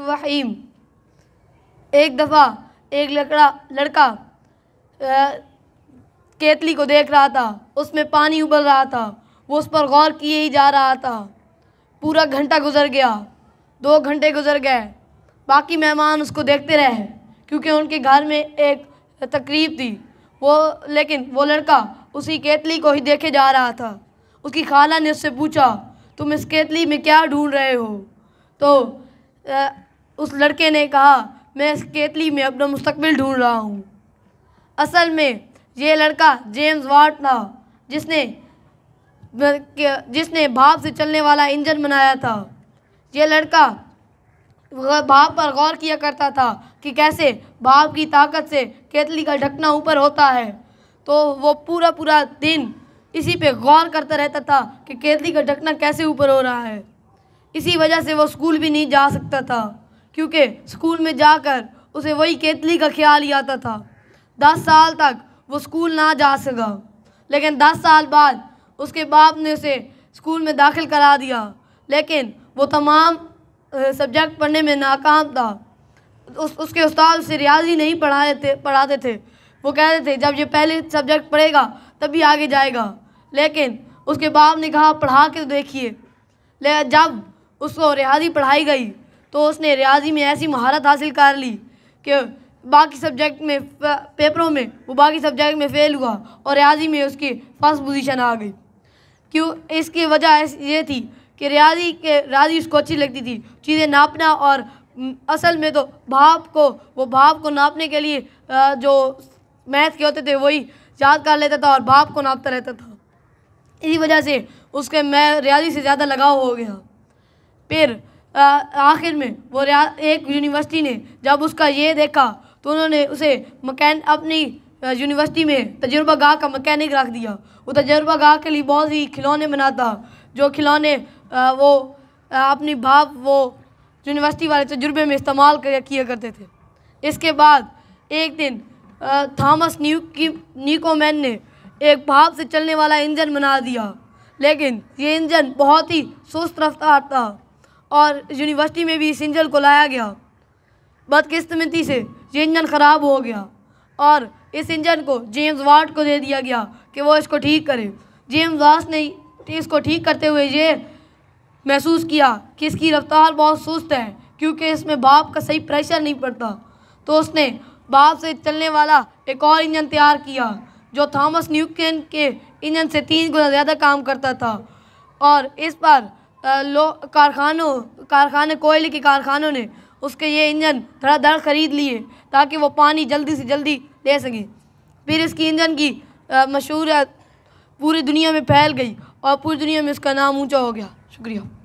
वहीम एक दफ़ा एक लकड़ा लड़का केतली को देख रहा था उसमें पानी उबल रहा था वो उस पर गौर किए ही जा रहा था पूरा घंटा गुजर गया दो घंटे गुजर गए बाकी मेहमान उसको देखते रहे क्योंकि उनके घर में एक तकरीब थी वो लेकिन वो लड़का उसी केतली को ही देखे जा रहा था उसकी खाला ने उससे पूछा तुम इस केतली में क्या ढूंढ रहे हो तो उस लड़के ने कहा मैं केतली में अपना मुस्तकबिल ढूंढ रहा हूँ असल में ये लड़का जेम्स वाट था जिसने जिसने भाप से चलने वाला इंजन बनाया था ये लड़का भाप पर गौर किया करता था कि कैसे भाप की ताकत से केतली का ढकना ऊपर होता है तो वो पूरा पूरा दिन इसी पे गौर करता रहता था कि केतली का ढकना कैसे ऊपर हो रहा है इसी वजह से वो स्कूल भी नहीं जा सकता था क्योंकि स्कूल में जाकर उसे वही केतली का ख्याल ही आता था दस साल तक वो स्कूल ना जा सका लेकिन दस साल बाद उसके बाप ने उसे स्कूल में दाखिल करा दिया लेकिन वो तमाम सब्जेक्ट पढ़ने में नाकाम था उस उसके उस्ताद उसे रियाजी नहीं पढ़ाए थे पढ़ाते थे वो कहते थे जब ये पहले सब्जेक्ट पढ़ेगा तभी आगे जाएगा लेकिन उसके बाप ने कहा पढ़ा के तो देखिए ले जब उसको रियाजी पढ़ाई गई तो उसने रियाजी में ऐसी महारत हासिल कर ली कि बाकी सब्जेक्ट में पेपरों में वो बाकी सब्जेक्ट में फ़ेल हुआ और रियाजी में उसकी फर्स्ट पोजीशन आ गई क्यों इसकी वजह ये थी कि रियाजी के रियाजी उसको अच्छी लगती थी चीज़ें नापना और असल में तो भाप को वो भाप को नापने के लिए जो मैथ के होते थे वही याद कर लेता था और भाप को नापता रहता था इसी वजह से उसके मैं रियाजी से ज़्यादा लगाव हो गया फिर आखिर में वो एक यूनिवर्सिटी ने जब उसका ये देखा तो उन्होंने उसे मकैन अपनी यूनिवर्सिटी में तजुर्बा गाह का मकैनिक रख दिया वो तजुर्बा गाह के लिए बहुत ही खिलौने बनाता जो खिलौने वो अपनी भाप वो यूनिवर्सिटी वाले तजुर्बे में इस्तेमाल किया करते थे इसके बाद एक दिन थॉमस न्यू की न्यूकोमैन ने एक भाप से चलने वाला इंजन बना दिया लेकिन ये इंजन बहुत ही सुस्त रफ्तार था और यूनिवर्सिटी में भी इस इंजन को लाया गया बदकिस्मती से ये इंजन ख़राब हो गया और इस इंजन को जेम्स वाट को दे दिया गया कि वो इसको ठीक करे जेम्स वाट ने इसको ठीक करते हुए ये महसूस किया कि इसकी रफ्तार बहुत सुस्त है क्योंकि इसमें बाप का सही प्रेशर नहीं पड़ता तो उसने बाप से चलने वाला एक और इंजन तैयार किया जो थॉमस न्यूकन के इंजन से तीन गुना ज़्यादा काम करता था और इस पर लो कारखानों कारखाने कोयले के कारखानों ने उसके ये इंजन धड़ाधड़ खरीद लिए ताकि वो पानी जल्दी से जल्दी ले सके फिर इसकी इंजन की मशहूर पूरी दुनिया में फैल गई और पूरी दुनिया में इसका नाम ऊंचा हो गया शुक्रिया